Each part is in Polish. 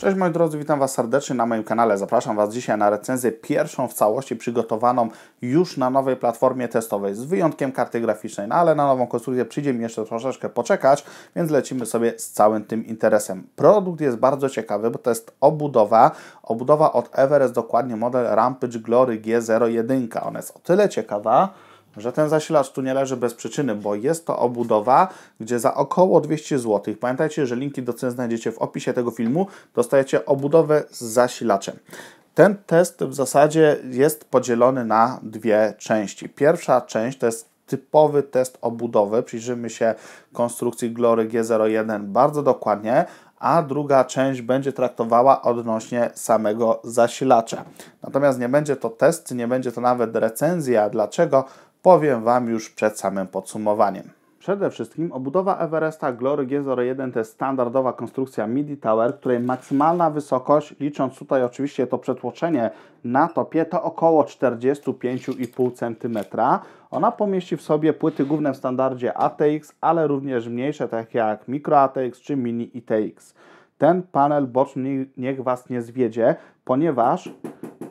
Cześć moi drodzy, witam Was serdecznie na moim kanale. Zapraszam Was dzisiaj na recenzję pierwszą w całości przygotowaną już na nowej platformie testowej, z wyjątkiem karty graficznej, no ale na nową konstrukcję przyjdzie mi jeszcze troszeczkę poczekać, więc lecimy sobie z całym tym interesem. Produkt jest bardzo ciekawy, bo to jest obudowa, obudowa od Everest, dokładnie model Rampage Glory G01. Ona jest o tyle ciekawa, że ten zasilacz tu nie leży bez przyczyny, bo jest to obudowa, gdzie za około 200 zł, pamiętajcie, że linki do cen znajdziecie w opisie tego filmu, dostajecie obudowę z zasilaczem. Ten test w zasadzie jest podzielony na dwie części. Pierwsza część to jest typowy test obudowy. Przyjrzymy się konstrukcji Glory G01 bardzo dokładnie, a druga część będzie traktowała odnośnie samego zasilacza. Natomiast nie będzie to test, nie będzie to nawet recenzja. Dlaczego? powiem Wam już przed samym podsumowaniem. Przede wszystkim obudowa Everesta Glory G01 to jest standardowa konstrukcja MIDI Tower, której maksymalna wysokość, licząc tutaj oczywiście to przetłoczenie na topie, to około 45,5 cm. Ona pomieści w sobie płyty główne w standardzie ATX, ale również mniejsze, takie jak Micro ATX czy Mini ITX. Ten panel boczny niech Was nie zwiedzie ponieważ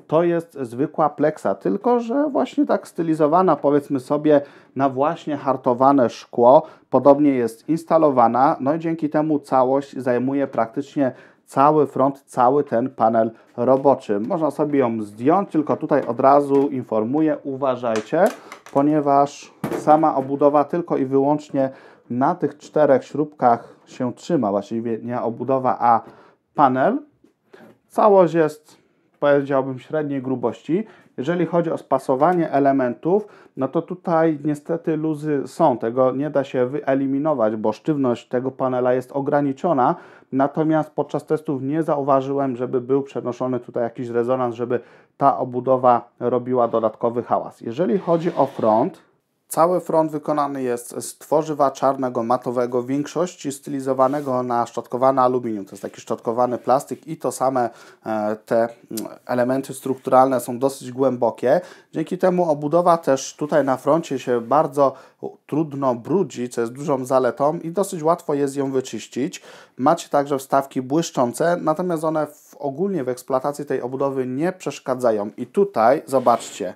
to jest zwykła pleksa, tylko że właśnie tak stylizowana, powiedzmy sobie, na właśnie hartowane szkło. Podobnie jest instalowana, no i dzięki temu całość zajmuje praktycznie cały front, cały ten panel roboczy. Można sobie ją zdjąć, tylko tutaj od razu informuję, uważajcie, ponieważ sama obudowa tylko i wyłącznie na tych czterech śrubkach się trzyma, właściwie nie obudowa, a panel. Całość jest, powiedziałbym, średniej grubości. Jeżeli chodzi o spasowanie elementów, no to tutaj niestety luzy są, tego nie da się wyeliminować, bo sztywność tego panela jest ograniczona, natomiast podczas testów nie zauważyłem, żeby był przenoszony tutaj jakiś rezonans, żeby ta obudowa robiła dodatkowy hałas. Jeżeli chodzi o front, Cały front wykonany jest z tworzywa czarnego, matowego, w większości stylizowanego na szczotkowane aluminium. To jest taki szczotkowany plastik i to same e, te mm, elementy strukturalne są dosyć głębokie. Dzięki temu obudowa też tutaj na froncie się bardzo trudno brudzi, co jest dużą zaletą i dosyć łatwo jest ją wyczyścić. Macie także wstawki błyszczące, natomiast one w, ogólnie w eksploatacji tej obudowy nie przeszkadzają. I tutaj, zobaczcie,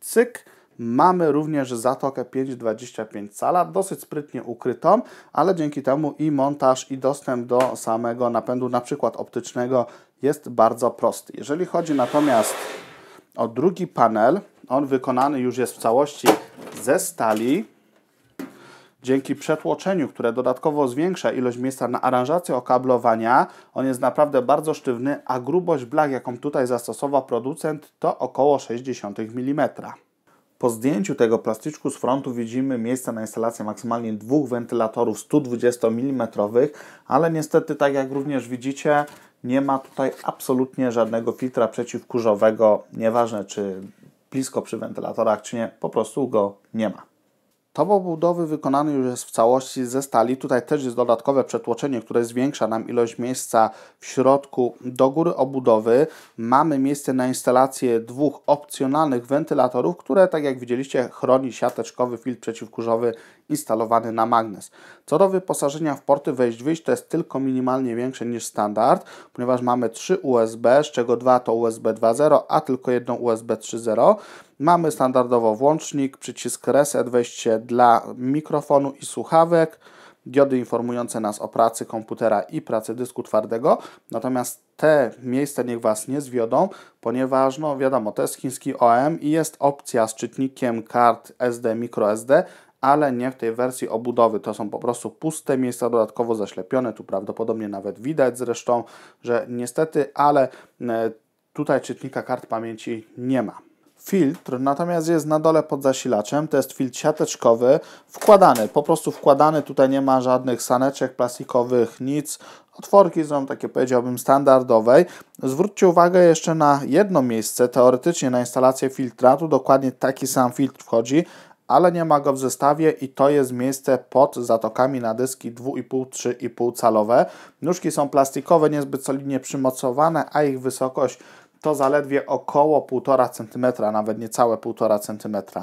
cyk, Mamy również zatokę 5,25 cala, dosyć sprytnie ukrytą, ale dzięki temu i montaż, i dostęp do samego napędu, na przykład optycznego, jest bardzo prosty. Jeżeli chodzi natomiast o drugi panel, on wykonany już jest w całości ze stali. Dzięki przetłoczeniu, które dodatkowo zwiększa ilość miejsca na aranżację okablowania, on jest naprawdę bardzo sztywny, a grubość blach, jaką tutaj zastosował producent, to około 0,6 mm. Po zdjęciu tego plastyczku z frontu widzimy miejsce na instalację maksymalnie dwóch wentylatorów 120 mm, ale niestety, tak jak również widzicie, nie ma tutaj absolutnie żadnego filtra przeciwkurzowego, nieważne czy blisko przy wentylatorach, czy nie, po prostu go nie ma. Towo budowy wykonany już jest w całości ze stali. Tutaj też jest dodatkowe przetłoczenie, które zwiększa nam ilość miejsca w środku do góry obudowy. Mamy miejsce na instalację dwóch opcjonalnych wentylatorów, które tak jak widzieliście chroni siateczkowy filtr przeciwkurzowy instalowany na magnes. Co do wyposażenia w porty wejść-wyjść to jest tylko minimalnie większe niż standard, ponieważ mamy 3 USB, z czego 2 to USB 2.0, a tylko jedno USB 3.0. Mamy standardowo włącznik, przycisk reset, wejście dla mikrofonu i słuchawek, diody informujące nas o pracy komputera i pracy dysku twardego. Natomiast te miejsca niech Was nie zwiodą, ponieważ no wiadomo, to jest chiński OM i jest opcja z czytnikiem kart SD, microSD, ale nie w tej wersji obudowy. To są po prostu puste miejsca dodatkowo zaślepione. Tu prawdopodobnie nawet widać zresztą, że niestety, ale e, tutaj czytnika kart pamięci nie ma filtr natomiast jest na dole pod zasilaczem, to jest filtr siateczkowy, wkładany, po prostu wkładany, tutaj nie ma żadnych saneczek plastikowych, nic, Otworki są takie powiedziałbym standardowej. Zwróćcie uwagę jeszcze na jedno miejsce, teoretycznie na instalację filtra, tu dokładnie taki sam filtr wchodzi, ale nie ma go w zestawie i to jest miejsce pod zatokami na dyski 2,5-3,5 calowe. Nóżki są plastikowe, niezbyt solidnie przymocowane, a ich wysokość to zaledwie około 1,5 cm, nawet niecałe 1,5 cm.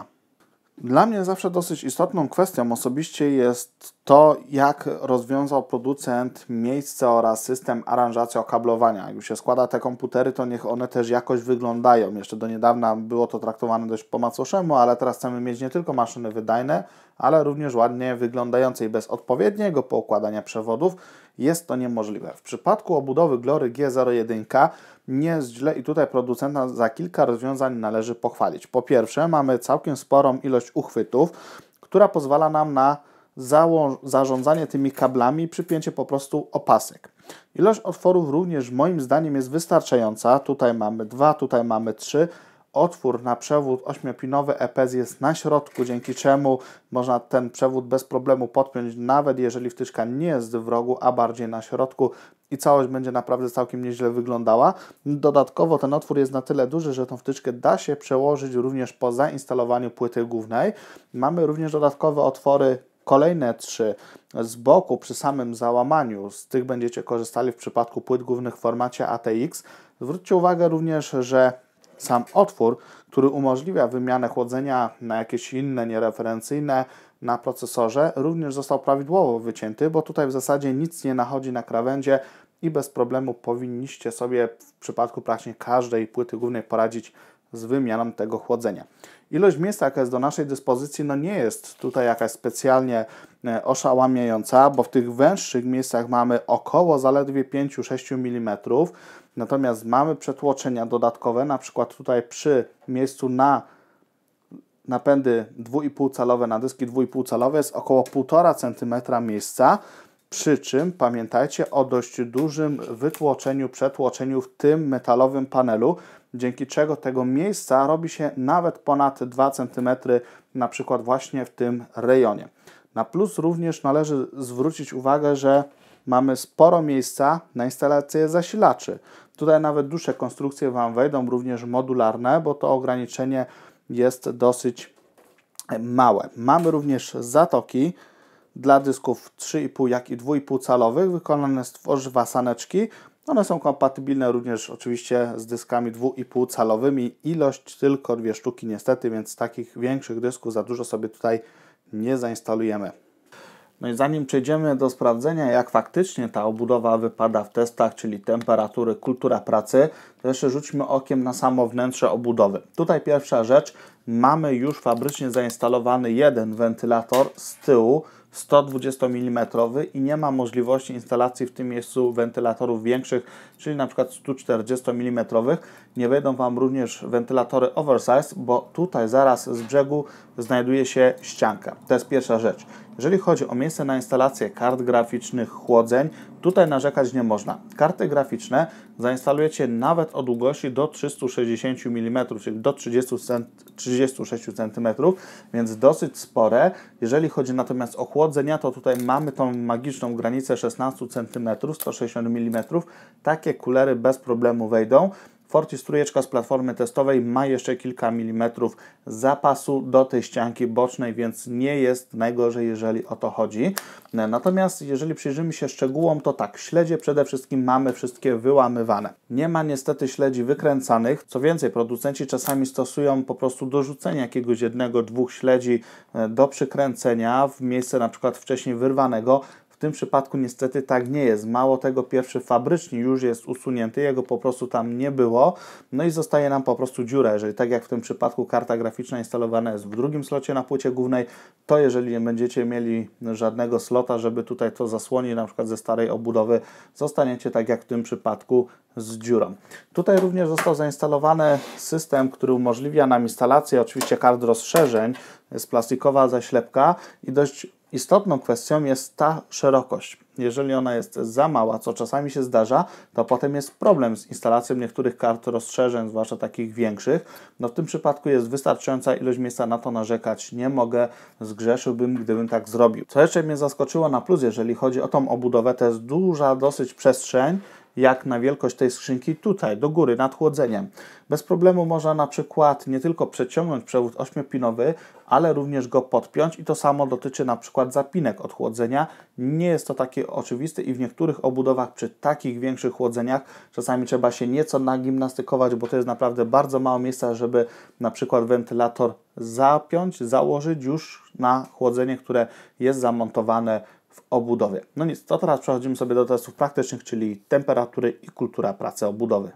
Dla mnie zawsze dosyć istotną kwestią osobiście jest to, jak rozwiązał producent miejsce oraz system aranżacji okablowania. Jak się składa te komputery, to niech one też jakoś wyglądają. Jeszcze do niedawna było to traktowane dość po macoszemu, ale teraz chcemy mieć nie tylko maszyny wydajne, ale również ładnie wyglądające i bez odpowiedniego poukładania przewodów jest to niemożliwe. W przypadku obudowy Glory G01 nie jest źle i tutaj producenta za kilka rozwiązań należy pochwalić. Po pierwsze mamy całkiem sporą ilość uchwytów, która pozwala nam na zarządzanie tymi kablami, przypięcie po prostu opasek. Ilość otworów również moim zdaniem jest wystarczająca. Tutaj mamy dwa, tutaj mamy trzy. Otwór na przewód ośmiopinowy EPS jest na środku, dzięki czemu można ten przewód bez problemu podpiąć, nawet jeżeli wtyczka nie jest w rogu, a bardziej na środku i całość będzie naprawdę całkiem nieźle wyglądała. Dodatkowo ten otwór jest na tyle duży, że tą wtyczkę da się przełożyć również po zainstalowaniu płyty głównej. Mamy również dodatkowe otwory kolejne trzy z boku przy samym załamaniu. Z tych będziecie korzystali w przypadku płyt głównych w formacie ATX. Zwróćcie uwagę również, że sam otwór, który umożliwia wymianę chłodzenia na jakieś inne niereferencyjne na procesorze, również został prawidłowo wycięty, bo tutaj w zasadzie nic nie nachodzi na krawędzie i bez problemu powinniście sobie w przypadku praktycznie każdej płyty głównej poradzić z wymianą tego chłodzenia ilość miejsca, jaka jest do naszej dyspozycji, no nie jest tutaj jakaś specjalnie e, oszałamiająca, bo w tych węższych miejscach mamy około zaledwie 5-6 mm, natomiast mamy przetłoczenia dodatkowe, na przykład tutaj przy miejscu na napędy 2,5 calowe na dyski 2,5 calowe jest około 1,5 cm miejsca, przy czym pamiętajcie o dość dużym wytłoczeniu, przetłoczeniu w tym metalowym panelu, dzięki czego tego miejsca robi się nawet ponad 2 cm, na przykład właśnie w tym rejonie. Na plus również należy zwrócić uwagę, że mamy sporo miejsca na instalację zasilaczy. Tutaj nawet dłuższe konstrukcje Wam wejdą, również modularne, bo to ograniczenie jest dosyć małe. Mamy również zatoki dla dysków 3,5 jak i 2,5 calowych, wykonane z tworzywa saneczki, one są kompatybilne również oczywiście z dyskami 2,5 calowymi. Ilość tylko dwie sztuki niestety, więc takich większych dysków za dużo sobie tutaj nie zainstalujemy. No i zanim przejdziemy do sprawdzenia, jak faktycznie ta obudowa wypada w testach, czyli temperatury, kultura pracy, to jeszcze rzućmy okiem na samo wnętrze obudowy. Tutaj pierwsza rzecz, mamy już fabrycznie zainstalowany jeden wentylator z tyłu, 120 mm i nie ma możliwości instalacji w tym miejscu wentylatorów większych czyli na przykład 140 mm, nie wejdą Wam również wentylatory oversize, bo tutaj zaraz z brzegu znajduje się ścianka. To jest pierwsza rzecz. Jeżeli chodzi o miejsce na instalację kart graficznych, chłodzeń, tutaj narzekać nie można. Karty graficzne zainstalujecie nawet o długości do 360 mm, czyli do 30 36 cm, więc dosyć spore. Jeżeli chodzi natomiast o chłodzenia, to tutaj mamy tą magiczną granicę 16 cm, 160 mm. Tak takie kulery bez problemu wejdą. Fortis trójeczka z platformy testowej ma jeszcze kilka milimetrów zapasu do tej ścianki bocznej, więc nie jest najgorzej, jeżeli o to chodzi. Natomiast jeżeli przyjrzymy się szczegółom, to tak, śledzie przede wszystkim mamy wszystkie wyłamywane. Nie ma niestety śledzi wykręcanych. Co więcej, producenci czasami stosują po prostu dorzucenie jakiegoś jednego, dwóch śledzi e, do przykręcenia w miejsce na przykład wcześniej wyrwanego, w tym przypadku niestety tak nie jest. Mało tego, pierwszy fabryczny już jest usunięty, jego po prostu tam nie było, no i zostaje nam po prostu dziura. Jeżeli tak jak w tym przypadku karta graficzna instalowana jest w drugim slocie na płycie głównej, to jeżeli nie będziecie mieli żadnego slota, żeby tutaj to zasłonić na przykład ze starej obudowy, zostaniecie tak jak w tym przypadku z dziurą. Tutaj również został zainstalowany system, który umożliwia nam instalację oczywiście kart rozszerzeń, jest plastikowa zaślepka i dość Istotną kwestią jest ta szerokość. Jeżeli ona jest za mała, co czasami się zdarza, to potem jest problem z instalacją niektórych kart rozszerzeń, zwłaszcza takich większych. No w tym przypadku jest wystarczająca ilość miejsca na to narzekać. Nie mogę, zgrzeszyłbym, gdybym tak zrobił. Co jeszcze mnie zaskoczyło na plus, jeżeli chodzi o tą obudowę, to jest duża dosyć przestrzeń, jak na wielkość tej skrzynki tutaj, do góry, nad chłodzeniem. Bez problemu można na przykład nie tylko przeciągnąć przewód ośmiopinowy, ale również go podpiąć i to samo dotyczy na przykład zapinek od chłodzenia. Nie jest to takie oczywiste i w niektórych obudowach przy takich większych chłodzeniach czasami trzeba się nieco nagimnastykować, bo to jest naprawdę bardzo mało miejsca, żeby na przykład wentylator zapiąć, założyć już na chłodzenie, które jest zamontowane w obudowie. No nic, to teraz przechodzimy sobie do testów praktycznych, czyli temperatury i kultura pracy obudowy.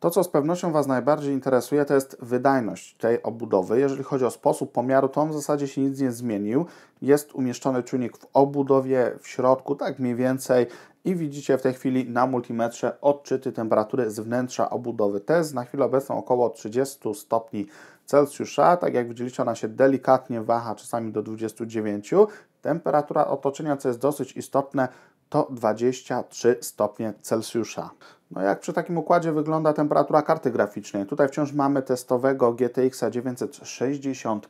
To, co z pewnością Was najbardziej interesuje, to jest wydajność tej obudowy. Jeżeli chodzi o sposób pomiaru, to on w zasadzie się nic nie zmienił. Jest umieszczony czujnik w obudowie, w środku, tak mniej więcej. I widzicie w tej chwili na multimetrze odczyty temperatury z wnętrza obudowy. To jest na chwilę obecną około 30 stopni Celsjusza. Tak jak widzieliście, ona się delikatnie waha, czasami do 29. Temperatura otoczenia, co jest dosyć istotne, to 23 stopnie Celsjusza. No jak przy takim układzie wygląda temperatura karty graficznej? Tutaj wciąż mamy testowego GTX 960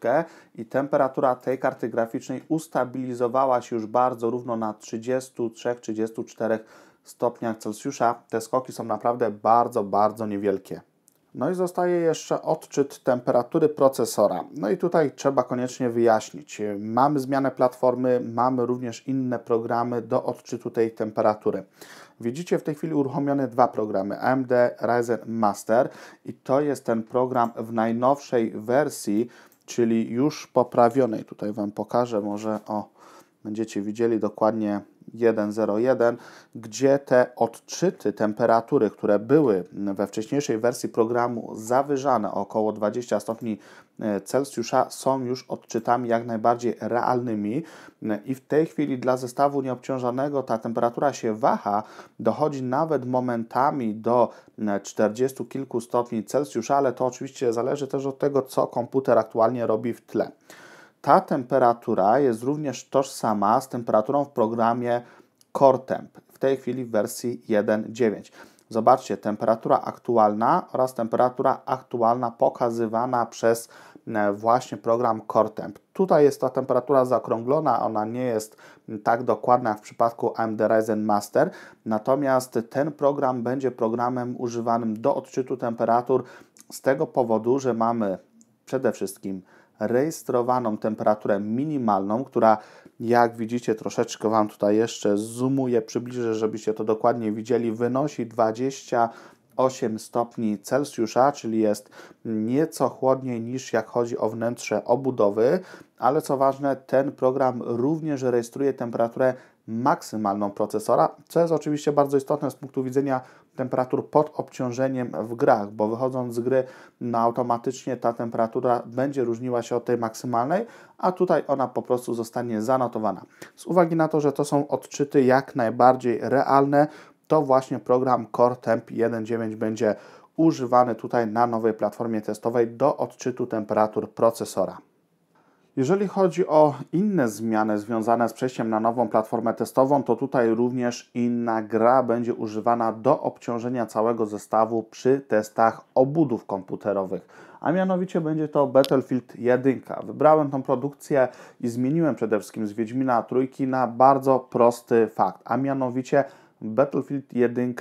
i temperatura tej karty graficznej ustabilizowała się już bardzo równo na 33-34 stopniach Celsjusza. Te skoki są naprawdę bardzo, bardzo niewielkie. No i zostaje jeszcze odczyt temperatury procesora. No i tutaj trzeba koniecznie wyjaśnić. Mamy zmianę platformy, mamy również inne programy do odczytu tej temperatury. Widzicie w tej chwili uruchomione dwa programy AMD Ryzen Master i to jest ten program w najnowszej wersji, czyli już poprawionej. Tutaj Wam pokażę, może o, będziecie widzieli dokładnie 101, gdzie te odczyty temperatury, które były we wcześniejszej wersji programu zawyżane o około 20 stopni e, Celsjusza, są już odczytami jak najbardziej realnymi e, i w tej chwili dla zestawu nieobciążonego ta temperatura się waha, dochodzi nawet momentami do 40 e, kilku stopni Celsjusza, ale to oczywiście zależy też od tego, co komputer aktualnie robi w tle. Ta temperatura jest również tożsama z temperaturą w programie CoreTemp, w tej chwili w wersji 1.9. Zobaczcie, temperatura aktualna oraz temperatura aktualna pokazywana przez mm, właśnie program CoreTemp. Tutaj jest ta temperatura zaokrąglona, ona nie jest mm, tak dokładna jak w przypadku AMD Ryzen Master, natomiast ten program będzie programem używanym do odczytu temperatur z tego powodu, że mamy przede wszystkim rejestrowaną temperaturę minimalną, która jak widzicie, troszeczkę Wam tutaj jeszcze zoomuję, przybliżę, żebyście to dokładnie widzieli, wynosi 28 stopni Celsjusza, czyli jest nieco chłodniej niż jak chodzi o wnętrze obudowy, ale co ważne, ten program również rejestruje temperaturę maksymalną procesora, co jest oczywiście bardzo istotne z punktu widzenia temperatur pod obciążeniem w grach, bo wychodząc z gry no automatycznie ta temperatura będzie różniła się od tej maksymalnej, a tutaj ona po prostu zostanie zanotowana. Z uwagi na to, że to są odczyty jak najbardziej realne, to właśnie program Core Temp 1.9 będzie używany tutaj na nowej platformie testowej do odczytu temperatur procesora. Jeżeli chodzi o inne zmiany związane z przejściem na nową platformę testową, to tutaj również inna gra będzie używana do obciążenia całego zestawu przy testach obudów komputerowych. A mianowicie będzie to Battlefield 1. Wybrałem tą produkcję i zmieniłem przede wszystkim z Wiedźmina Trójki na bardzo prosty fakt, a mianowicie Battlefield 1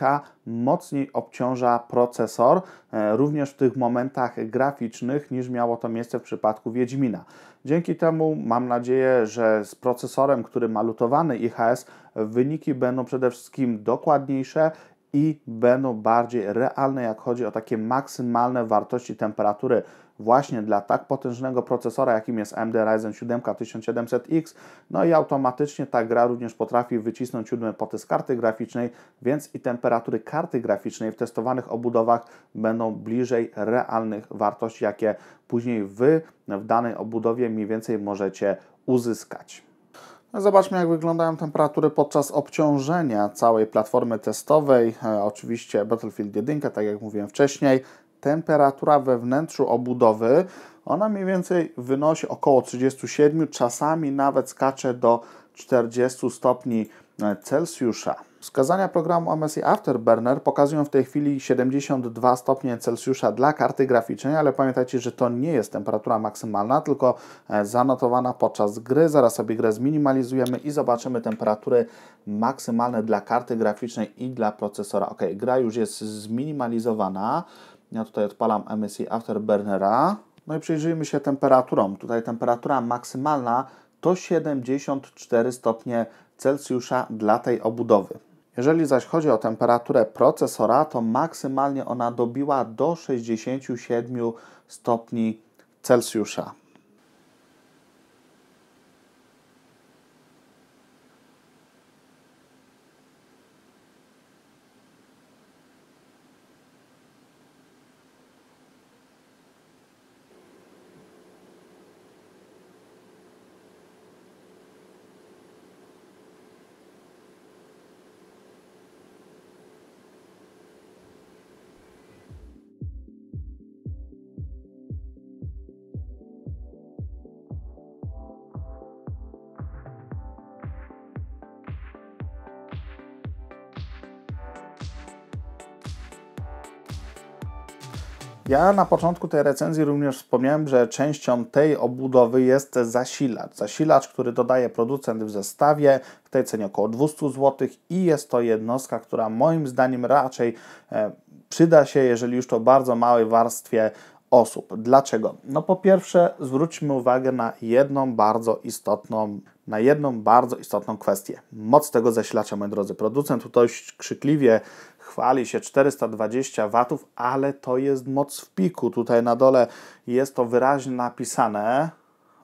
mocniej obciąża procesor, e, również w tych momentach graficznych, niż miało to miejsce w przypadku Wiedźmina. Dzięki temu mam nadzieję, że z procesorem, który ma lutowany IHS, wyniki będą przede wszystkim dokładniejsze i będą bardziej realne, jak chodzi o takie maksymalne wartości temperatury właśnie dla tak potężnego procesora, jakim jest AMD Ryzen 7 1700X. No i automatycznie ta gra również potrafi wycisnąć siódmy poty karty graficznej, więc i temperatury karty graficznej w testowanych obudowach będą bliżej realnych wartości, jakie później Wy w danej obudowie mniej więcej możecie uzyskać. No, zobaczmy jak wyglądają temperatury podczas obciążenia całej platformy testowej. E, oczywiście Battlefield 1, tak jak mówiłem wcześniej, temperatura we wnętrzu obudowy, ona mniej więcej wynosi około 37, czasami nawet skacze do 40 stopni e, Celsjusza. Wskazania programu MSI Afterburner pokazują w tej chwili 72 stopnie Celsjusza dla karty graficznej, ale pamiętajcie, że to nie jest temperatura maksymalna, tylko e, zanotowana podczas gry. Zaraz sobie grę zminimalizujemy i zobaczymy temperatury maksymalne dla karty graficznej i dla procesora. Ok, gra już jest zminimalizowana. Ja tutaj odpalam MSI Afterburnera. No i przyjrzyjmy się temperaturom. Tutaj temperatura maksymalna to 74 stopnie Celsjusza dla tej obudowy. Jeżeli zaś chodzi o temperaturę procesora, to maksymalnie ona dobiła do 67 stopni Celsjusza. Ja na początku tej recenzji również wspomniałem, że częścią tej obudowy jest zasilacz. Zasilacz, który dodaje producent w zestawie w tej cenie około 200 zł i jest to jednostka, która moim zdaniem raczej e, przyda się, jeżeli już to bardzo małej warstwie osób. Dlaczego? No po pierwsze zwróćmy uwagę na jedną bardzo istotną na jedną bardzo istotną kwestię. Moc tego zasilacza, moi drodzy, producent tutaj krzykliwie chwali się 420 W, ale to jest moc w piku. Tutaj na dole jest to wyraźnie napisane.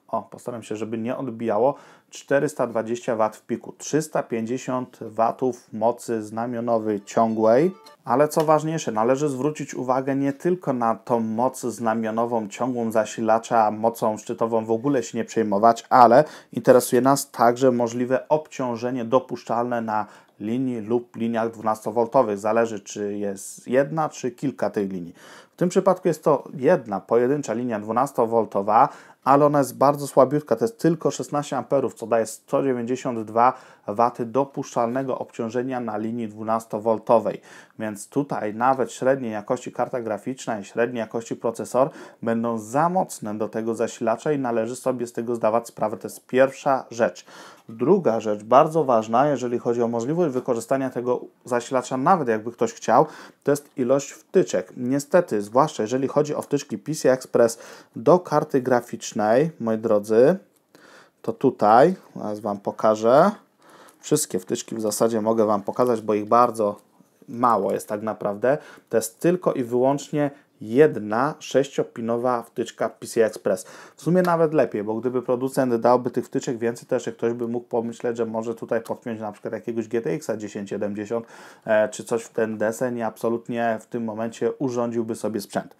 O, postaram się, żeby nie odbijało. 420 W w piku, 350 W mocy znamionowej ciągłej. Ale co ważniejsze, należy zwrócić uwagę nie tylko na tą moc znamionową, ciągłą zasilacza, mocą szczytową w ogóle się nie przejmować, ale interesuje nas także możliwe obciążenie dopuszczalne na linii lub liniach 12V. Zależy, czy jest jedna, czy kilka tych linii. W tym przypadku jest to jedna pojedyncza linia 12V, ale ona jest bardzo słabiutka, to jest tylko 16 amperów, co daje 192 W dopuszczalnego obciążenia na linii 12V. Więc więc tutaj nawet średniej jakości karta graficzna i średniej jakości procesor będą za mocne do tego zasilacza i należy sobie z tego zdawać sprawę. To jest pierwsza rzecz. Druga rzecz, bardzo ważna, jeżeli chodzi o możliwość wykorzystania tego zasilacza, nawet jakby ktoś chciał, to jest ilość wtyczek. Niestety, zwłaszcza jeżeli chodzi o wtyczki PCI Express do karty graficznej, moi drodzy, to tutaj, zaraz Wam pokażę, wszystkie wtyczki w zasadzie mogę Wam pokazać, bo ich bardzo mało jest tak naprawdę. To jest tylko i wyłącznie jedna sześciopinowa wtyczka PCI Express. W sumie nawet lepiej, bo gdyby producent dałby tych wtyczek więcej, też ktoś by mógł pomyśleć, że może tutaj podpiąć na przykład jakiegoś GTX 1070 e, czy coś w ten deseń i absolutnie w tym momencie urządziłby sobie sprzęt.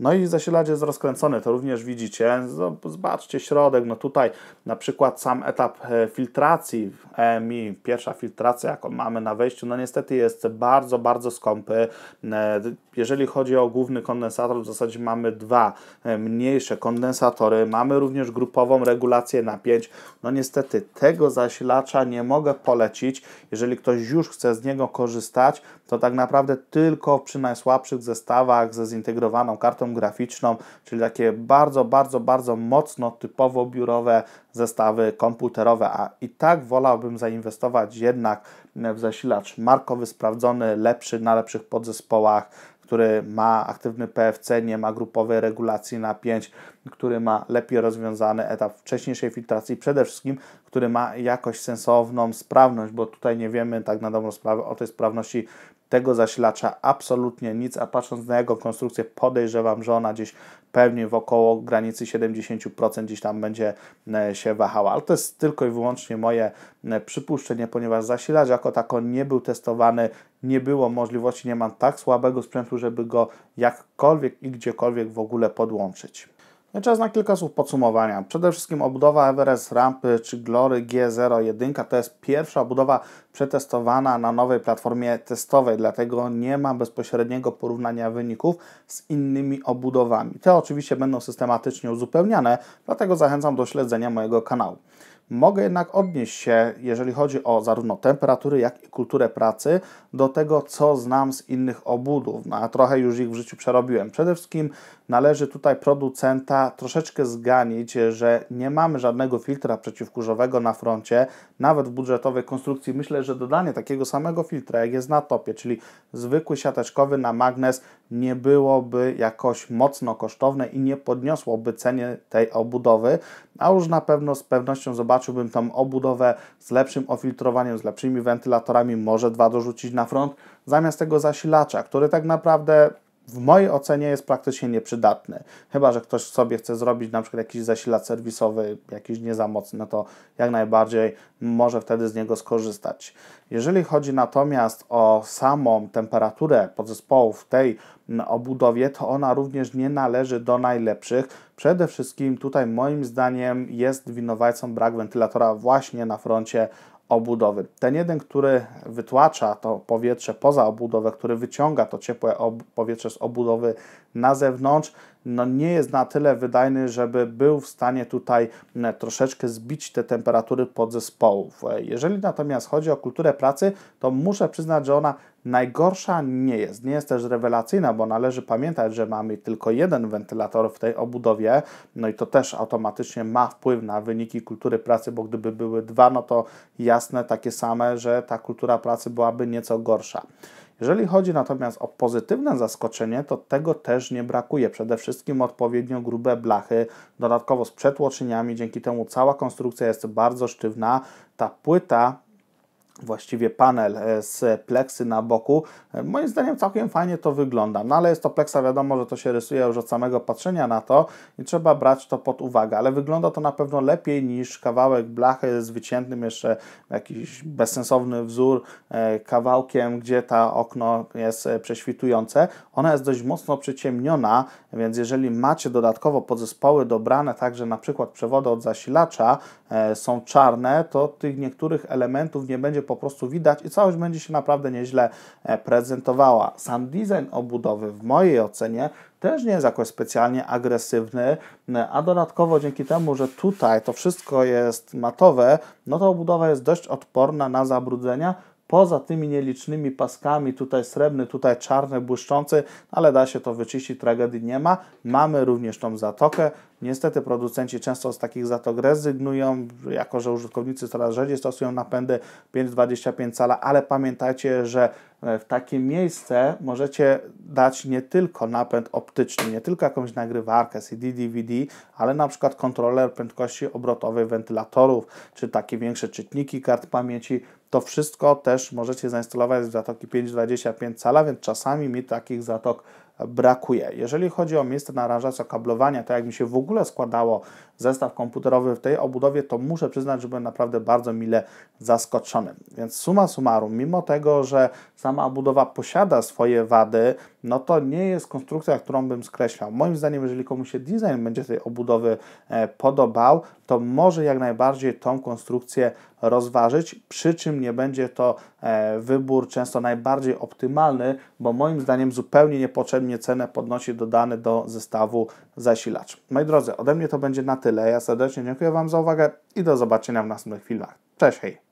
No i zasilacz jest rozkręcony, to również widzicie. No, zobaczcie środek, no tutaj na przykład sam etap e, filtracji EMI, pierwsza filtracja jaką mamy na wejściu, no niestety jest bardzo, bardzo skąpy. E, jeżeli chodzi o główny kontakt, kondensator, w zasadzie mamy dwa e, mniejsze kondensatory, mamy również grupową regulację napięć. No niestety tego zasilacza nie mogę polecić, jeżeli ktoś już chce z niego korzystać, to tak naprawdę tylko przy najsłabszych zestawach ze zintegrowaną kartą graficzną, czyli takie bardzo, bardzo, bardzo mocno typowo biurowe zestawy komputerowe, a i tak wolałbym zainwestować jednak w zasilacz markowy, sprawdzony, lepszy, na lepszych podzespołach, który ma aktywny PFC, nie ma grupowej regulacji napięć, który ma lepiej rozwiązany etap wcześniejszej filtracji, przede wszystkim, który ma jakoś sensowną sprawność, bo tutaj nie wiemy tak na dobrą sprawę o tej sprawności tego zasilacza absolutnie nic, a patrząc na jego konstrukcję podejrzewam, że ona gdzieś pewnie wokoło granicy 70% gdzieś tam będzie e, się wahała. Ale to jest tylko i wyłącznie moje e, przypuszczenie, ponieważ zasilacz jako tako nie był testowany, nie było możliwości, nie mam tak słabego sprzętu, żeby go jakkolwiek i gdziekolwiek w ogóle podłączyć. No czas na kilka słów podsumowania. Przede wszystkim obudowa Everest Rampy czy Glory G01 to jest pierwsza obudowa przetestowana na nowej platformie testowej, dlatego nie ma bezpośredniego porównania wyników z innymi obudowami. Te oczywiście będą systematycznie uzupełniane, dlatego zachęcam do śledzenia mojego kanału. Mogę jednak odnieść się, jeżeli chodzi o zarówno temperatury, jak i kulturę pracy, do tego, co znam z innych obudów. No, a trochę już ich w życiu przerobiłem. Przede wszystkim należy tutaj producenta troszeczkę zganić, że nie mamy żadnego filtra przeciwkurzowego na froncie, nawet w budżetowej konstrukcji. Myślę, że dodanie takiego samego filtra, jak jest na topie, czyli zwykły siateczkowy na magnes, nie byłoby jakoś mocno kosztowne i nie podniosłoby cenie tej obudowy, a już na pewno z pewnością zobaczyłbym tą obudowę z lepszym ofiltrowaniem, z lepszymi wentylatorami, może dwa dorzucić na front, zamiast tego zasilacza, który tak naprawdę w mojej ocenie jest praktycznie nieprzydatny. Chyba, że ktoś sobie chce zrobić na przykład jakiś zasilacz serwisowy, jakiś nie za mocny, no to jak najbardziej może wtedy z niego skorzystać. Jeżeli chodzi natomiast o samą temperaturę podzespołów w tej mm, obudowie, to ona również nie należy do najlepszych. Przede wszystkim tutaj moim zdaniem jest winowajcą brak wentylatora właśnie na froncie obudowy. Ten jeden, który wytłacza to powietrze poza obudowę, który wyciąga to ciepłe powietrze z obudowy na zewnątrz, no nie jest na tyle wydajny, żeby był w stanie tutaj mm, troszeczkę zbić te temperatury podzespołów. Jeżeli natomiast chodzi o kulturę pracy, to muszę przyznać, że ona najgorsza nie jest. Nie jest też rewelacyjna, bo należy pamiętać, że mamy tylko jeden wentylator w tej obudowie, no i to też automatycznie ma wpływ na wyniki kultury pracy, bo gdyby były dwa, no to jasne takie same, że ta kultura pracy byłaby nieco gorsza. Jeżeli chodzi natomiast o pozytywne zaskoczenie, to tego też nie brakuje. Przede wszystkim odpowiednio grube blachy, dodatkowo z przetłoczeniami, dzięki temu cała konstrukcja jest bardzo sztywna. Ta płyta właściwie panel e, z pleksy na boku. E, moim zdaniem całkiem fajnie to wygląda, no ale jest to pleksa, wiadomo, że to się rysuje już od samego patrzenia na to i trzeba brać to pod uwagę, ale wygląda to na pewno lepiej niż kawałek blachy z wyciętym jeszcze jakiś bezsensowny wzór e, kawałkiem, gdzie ta okno jest prześwitujące. Ona jest dość mocno przyciemniona, więc jeżeli macie dodatkowo podzespoły dobrane także na przykład przewody od zasilacza, E, są czarne, to tych niektórych elementów nie będzie po prostu widać i całość będzie się naprawdę nieźle e, prezentowała. Sam design obudowy w mojej ocenie też nie jest jakoś specjalnie agresywny, e, a dodatkowo dzięki temu, że tutaj to wszystko jest matowe, no to obudowa jest dość odporna na zabrudzenia, poza tymi nielicznymi paskami, tutaj srebrny, tutaj czarny, błyszczący, ale da się to wyczyścić, tragedii nie ma. Mamy również tą zatokę, Niestety producenci często z takich zatok rezygnują, jako że użytkownicy coraz rzadziej stosują napędy 5,25 cala, ale pamiętajcie, że e, w takie miejsce możecie dać nie tylko napęd optyczny, nie tylko jakąś nagrywarkę CD, DVD, ale na przykład kontroler prędkości obrotowej wentylatorów, czy takie większe czytniki kart pamięci. To wszystko też możecie zainstalować z zatoki 5,25 cala, więc czasami mi takich zatok brakuje. Jeżeli chodzi o miejsce narażacza kablowania, to tak jak mi się w ogóle składało zestaw komputerowy w tej obudowie, to muszę przyznać, że byłem naprawdę bardzo mile zaskoczony. Więc suma summarum, mimo tego, że sama obudowa posiada swoje wady, no to nie jest konstrukcja, którą bym skreślał. Moim zdaniem, jeżeli komuś się design będzie tej obudowy e, podobał, to może jak najbardziej tą konstrukcję rozważyć, przy czym nie będzie to e, wybór często najbardziej optymalny, bo moim zdaniem zupełnie niepotrzebnie cenę podnosi dodany do zestawu zasilacz. Moi drodzy, ode mnie to będzie na tyle. Ja serdecznie dziękuję Wam za uwagę i do zobaczenia w następnych filmach. Cześć, hej!